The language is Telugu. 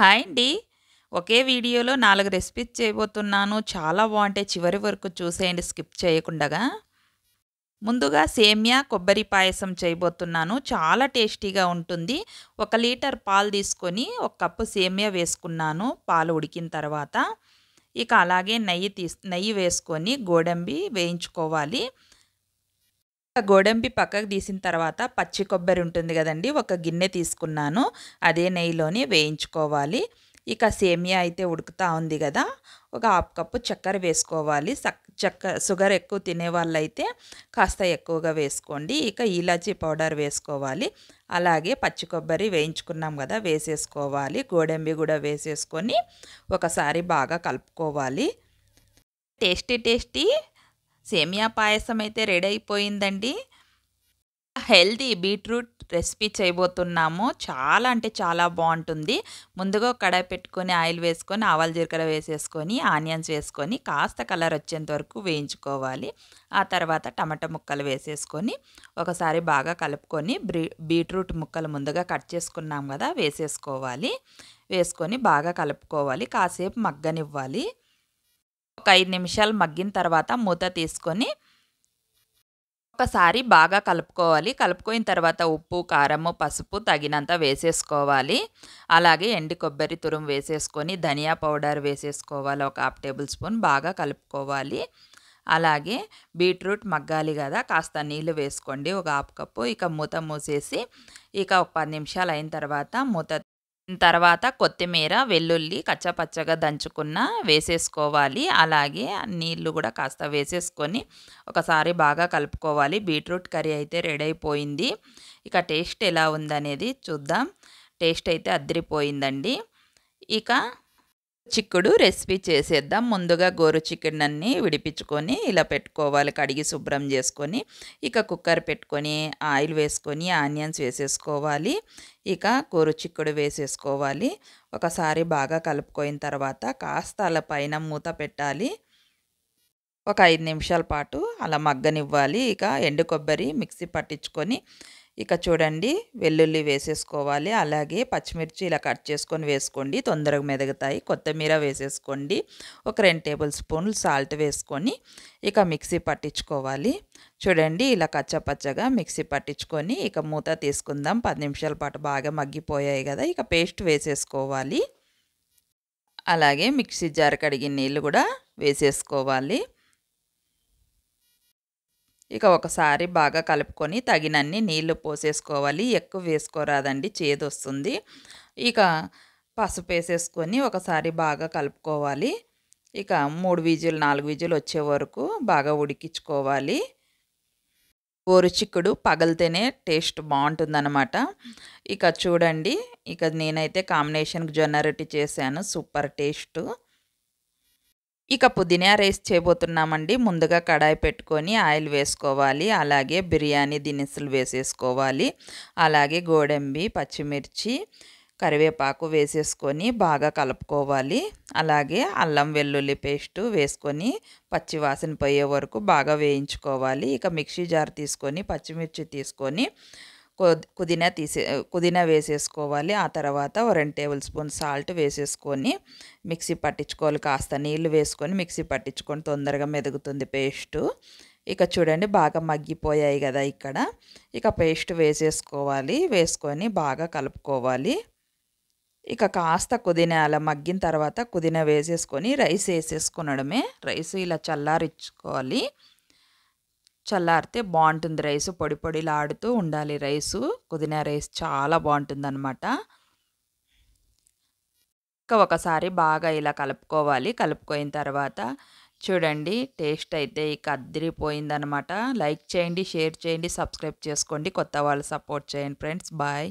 హాయ్ అండి ఒకే వీడియోలో నాలుగు రెసిపీస్ చేయబోతున్నాను చాలా బాగుంటాయి చివరి వరకు చూసేయండి స్కిప్ చేయకుండా ముందుగా సేమ్యా కొబ్బరి పాయసం చేయబోతున్నాను చాలా టేస్టీగా ఉంటుంది ఒక లీటర్ పాలు తీసుకొని ఒక కప్పు సేమ్యా వేసుకున్నాను పాలు ఉడికిన తర్వాత ఇక అలాగే నెయ్యి తీస్ నెయ్యి వేసుకొని గోడంబి వేయించుకోవాలి గోడంపి పక్కకు తీసిన తర్వాత పచ్చి కొబ్బరి ఉంటుంది కదండి ఒక గిన్నె తీసుకున్నాను అదే నెయ్యిలోనే వేయించుకోవాలి ఇక సేమియా అయితే ఉడుకుతూ ఉంది కదా ఒక హాఫ్ కప్పు చక్కెర వేసుకోవాలి చక్క షుగర్ ఎక్కువ తినే వాళ్ళైతే కాస్త ఎక్కువగా వేసుకోండి ఇక ఇలాచీ పౌడర్ వేసుకోవాలి అలాగే పచ్చి కొబ్బరి వేయించుకున్నాం కదా వేసేసుకోవాలి గోడంబి కూడా వేసేసుకొని ఒకసారి బాగా కలుపుకోవాలి టేస్టీ టేస్టీ సేమియా పాయసం అయితే రెడీ అయిపోయిందండి హెల్దీ బీట్రూట్ రెసిపీ చేయబోతున్నాము చాలా అంటే చాలా బాగుంటుంది ముందుగా కడాయి పెట్టుకొని ఆయిల్ వేసుకొని ఆవాల జీలకర్ర వేసేసుకొని ఆనియన్స్ వేసుకొని కాస్త కలర్ వచ్చేంత వరకు వేయించుకోవాలి ఆ తర్వాత టమాటా ముక్కలు వేసేసుకొని ఒకసారి బాగా కలుపుకొని బీట్రూట్ ముక్కలు ముందుగా కట్ చేసుకున్నాం కదా వేసేసుకోవాలి వేసుకొని బాగా కలుపుకోవాలి కాసేపు మగ్గనివ్వాలి ఒక ఐదు నిమిషాలు మగ్గిన తర్వాత మూత తీసుకొని ఒకసారి బాగా కలుపుకోవాలి కలుపుకోయిన తర్వాత ఉప్పు కారము పసుపు తగినంత వేసేసుకోవాలి అలాగే ఎండి కొబ్బరి తురుము వేసేసుకొని ధనియా పౌడర్ వేసేసుకోవాలి ఒక హాఫ్ టేబుల్ స్పూన్ బాగా కలుపుకోవాలి అలాగే బీట్రూట్ మగ్గాలి కదా కాస్త నీళ్ళు వేసుకోండి ఒక హాఫ్ కప్పు ఇక మూత మూసేసి ఇక ఒక పది నిమిషాలు అయిన తర్వాత మూత తర్వాత కొత్తిమీర వెల్లుల్లి కచ్చపచ్చగా దంచుకున్న వేసేసుకోవాలి అలాగే నీళ్లు కూడా కాస్త వేసేసుకొని ఒకసారి బాగా కలుపుకోవాలి బీట్రూట్ కర్రీ అయితే రెడీ అయిపోయింది ఇక టేస్ట్ ఎలా ఉందనేది చూద్దాం టేస్ట్ అయితే అద్దరిపోయిందండి ఇక చిక్కుడు రెసిపీ చేసేద్దాం ముందుగా గోరు చికెన్ అన్ని విడిపించుకొని ఇలా పెట్టుకోవాలి కడిగి శుభ్రం చేసుకొని ఇక కుక్కర్ పెట్టుకొని ఆయిల్ వేసుకొని ఆనియన్స్ వేసేసుకోవాలి ఇక గోరు చిక్కుడు వేసేసుకోవాలి ఒకసారి బాగా కలుపుకోయిన తర్వాత కాస్త అలా పైన మూత పెట్టాలి ఒక ఐదు నిమిషాల పాటు అలా మగ్గనివ్వాలి ఇక ఎండు కొబ్బరి మిక్సీ పట్టించుకొని ఇక చూడండి వెల్లుల్లి వేసేసుకోవాలి అలాగే పచ్చిమిర్చి ఇలా కట్ చేసుకొని వేసుకోండి తొందరగా మెదగుతాయి కొత్తిమీర వేసేసుకోండి ఒక రెండు టేబుల్ స్పూన్లు సాల్ట్ వేసుకొని ఇక మిక్సీ పట్టించుకోవాలి చూడండి ఇలా కచ్చపచ్చగా మిక్సీ పట్టించుకొని ఇక మూత తీసుకుందాం పది నిమిషాల పాటు బాగా మగ్గిపోయాయి కదా ఇక పేస్ట్ వేసేసుకోవాలి అలాగే మిక్సీ జార్ కడిగిన నీళ్ళు కూడా వేసేసుకోవాలి ఇక ఒకసారి బాగా కలుపుకొని తగినన్ని నీళ్లు పోసేసుకోవాలి ఎక్కువ వేసుకోరాదండి చేదు వస్తుంది ఇక పసుపు వేసేసుకొని ఒకసారి బాగా కలుపుకోవాలి ఇక మూడు వీజులు నాలుగు వీజులు వచ్చే వరకు బాగా ఉడికించుకోవాలి చిక్కుడు పగిలితేనే టేస్ట్ బాగుంటుందన్నమాట ఇక చూడండి ఇక నేనైతే కాంబినేషన్కి జొన్న రొట్టి చేశాను సూపర్ టేస్ట్ ఇక పుదీనా రైస్ చేయబోతున్నామండి ముందుగా కడాయి పెట్టుకొని ఆయిల్ వేసుకోవాలి అలాగే బిర్యానీ దినుసులు వేసేసుకోవాలి అలాగే గోడంబి పచ్చిమిర్చి కరివేపాకు వేసేసుకొని బాగా కలుపుకోవాలి అలాగే అల్లం వెల్లుల్లి పేస్టు వేసుకొని పచ్చి వాసన పోయే వరకు బాగా వేయించుకోవాలి ఇక మిక్సీ జార్ తీసుకొని పచ్చిమిర్చి తీసుకొని పుదీనా తీసే పుదీనా వేసేసుకోవాలి ఆ తర్వాత రెండు టేబుల్ స్పూన్ సాల్ట్ వేసేసుకొని మిక్సీ పట్టించుకోవాలి కాస్త నీళ్ళు వేసుకొని మిక్సీ పట్టించుకొని తొందరగా మెదుగుతుంది పేస్టు ఇక చూడండి బాగా మగ్గిపోయాయి కదా ఇక్కడ ఇక పేస్ట్ వేసేసుకోవాలి వేసుకొని బాగా కలుపుకోవాలి ఇక కాస్త కుదిన అలా మగ్గిన తర్వాత కుదిన వేసేసుకొని రైస్ వేసేసుకునడమే రైస్ ఇలా చల్లారిచ్చుకోవాలి చల్లారితే బాగుంటుంది రైస్ పొడి పొడిలాడుతూ ఉండాలి రైసు పుదీనా రైస్ చాలా బాగుంటుంది అనమాట ఇంకా ఒకసారి బాగా ఇలా కలుపుకోవాలి కలుపుకోయిన తర్వాత చూడండి టేస్ట్ అయితే ఇక అద్దరిపోయిందనమాట లైక్ చేయండి షేర్ చేయండి సబ్స్క్రైబ్ చేసుకోండి కొత్త వాళ్ళు సపోర్ట్ చేయండి ఫ్రెండ్స్ బాయ్